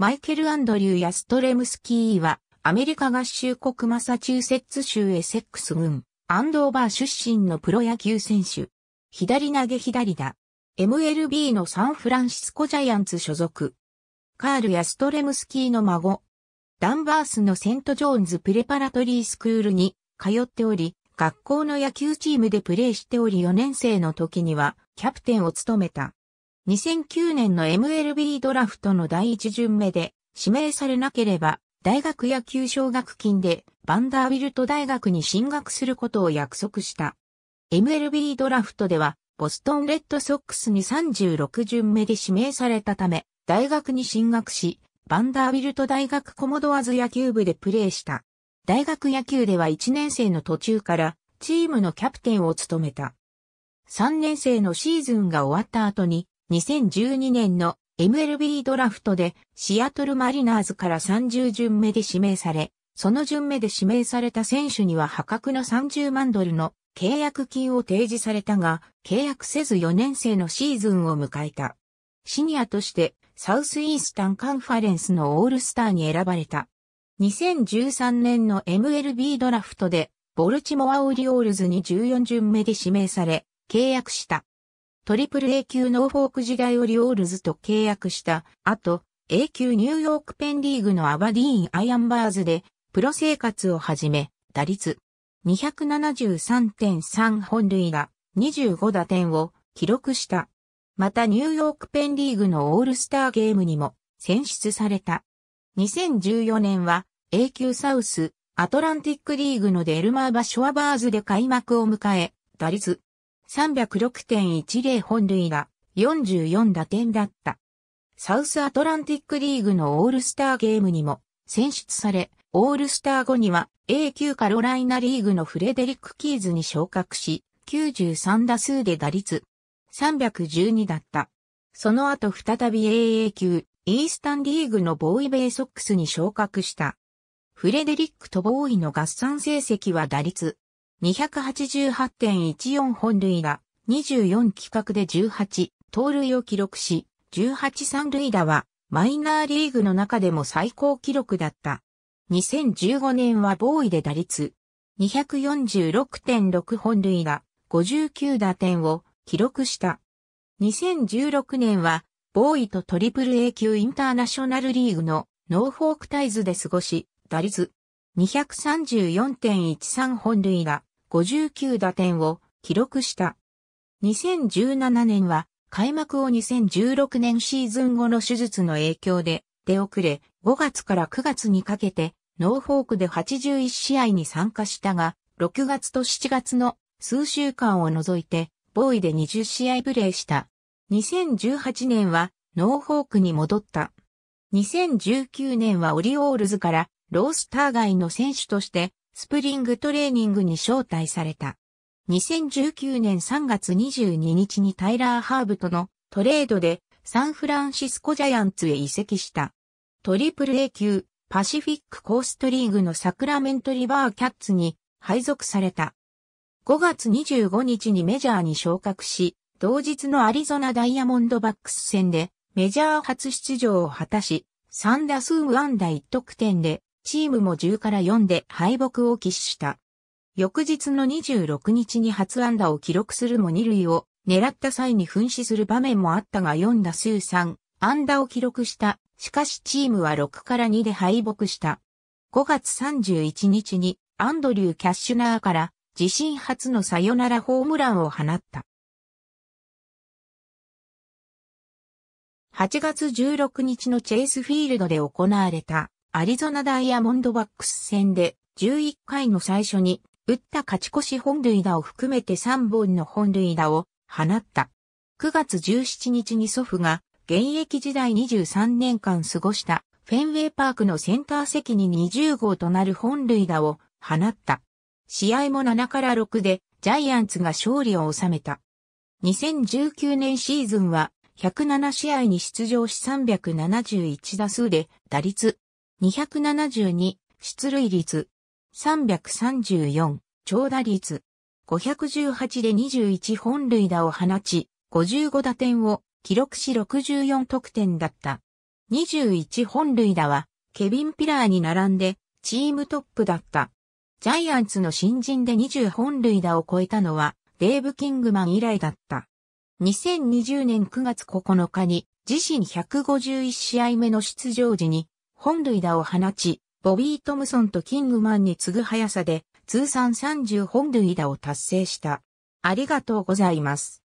マイケル・アンドリュー・ヤストレムスキーは、アメリカ合衆国マサチューセッツ州エセックス郡、アンドーバー出身のプロ野球選手。左投げ左打。MLB のサンフランシスコジャイアンツ所属。カール・ヤストレムスキーの孫。ダンバースのセント・ジョーンズ・プレパラトリースクールに通っており、学校の野球チームでプレーしており4年生の時にはキャプテンを務めた。2009年の MLB ドラフトの第一巡目で指名されなければ大学野球奨学金でバンダービルト大学に進学することを約束した。MLB ドラフトではボストンレッドソックスに36巡目で指名されたため大学に進学しバンダービルト大学コモドアズ野球部でプレーした。大学野球では1年生の途中からチームのキャプテンを務めた。3年生のシーズンが終わった後に2012年の MLB ドラフトでシアトルマリナーズから30巡目で指名され、その巡目で指名された選手には破格の30万ドルの契約金を提示されたが、契約せず4年生のシーズンを迎えた。シニアとしてサウスイースタンカンファレンスのオールスターに選ばれた。2013年の MLB ドラフトでボルチモアオリオールズに14巡目で指名され、契約した。トリプル A 級ノーフォーク時代をリオールズと契約した後、A 級ニューヨークペンリーグのアバディーン・アイアンバーズで、プロ生活を始め、打率273.3本塁打25打点を記録した。またニューヨークペンリーグのオールスターゲームにも選出された。2014年は A 級サウスアトランティックリーグのデルマーバ・ショアバーズで開幕を迎え、打率306.10本塁打、44打点だった。サウスアトランティックリーグのオールスターゲームにも選出され、オールスター後には A 級カロライナリーグのフレデリック・キーズに昇格し、93打数で打率312だった。その後再び AA 級、イースタンリーグのボーイベイソックスに昇格した。フレデリックとボーイの合算成績は打率288.14本塁打、24企画で18、盗塁を記録し、18三塁打は、マイナーリーグの中でも最高記録だった。2015年はボーイで打率、246.6本塁打、59打点を記録した。2016年は、ボーイとトリプル A 級インターナショナルリーグのノーフォークタイズで過ごし、打率234.13本塁打、59打点を記録した。2017年は開幕を2016年シーズン後の手術の影響で出遅れ、5月から9月にかけてノーフォークで81試合に参加したが、6月と7月の数週間を除いて、ボーイで20試合プレーした。2018年はノーフォークに戻った。2019年はオリオールズからロースター外の選手としてスプリングトレーニングに招待された。2019年3月22日にタイラー・ハーブとのトレードでサンフランシスコジャイアンツへ移籍した。トリプル A 級パシフィックコーストリーグのサクラメントリバーキャッツに配属された。5月25日にメジャーに昇格し、同日のアリゾナダイヤモンドバックス戦でメジャー初出場を果たし、3打数無安打1得点でチームも10から4で敗北を喫した。翌日の26日に初安打を記録するも2塁を狙った際に噴死する場面もあったが4打数3、安打を記録した。しかしチームは6から2で敗北した。5月31日にアンドリュー・キャッシュナーから自身初のサヨナラホームランを放った。8月16日のチェイスフィールドで行われたアリゾナダイヤモンドバックス戦で11回の最初に打った勝ち越し本塁打を含めて3本の本塁打を放った。9月17日に祖父が現役時代23年間過ごしたフェンウェイパークのセンター席に20号となる本塁打を放った。試合も7から6でジャイアンツが勝利を収めた。2019年シーズンは107試合に出場し371打数で打率272、出塁率。334、長打率。518で21本塁打を放ち、55打点を記録し64得点だった。21本塁打は、ケビン・ピラーに並んで、チームトップだった。ジャイアンツの新人で20本塁打を超えたのは、デーブ・キングマン以来だった。2020年9月9日に、自身151試合目の出場時に、本塁打を放ち、ボビー・トムソンとキングマンに次ぐ速さで通算30本塁打を達成した。ありがとうございます。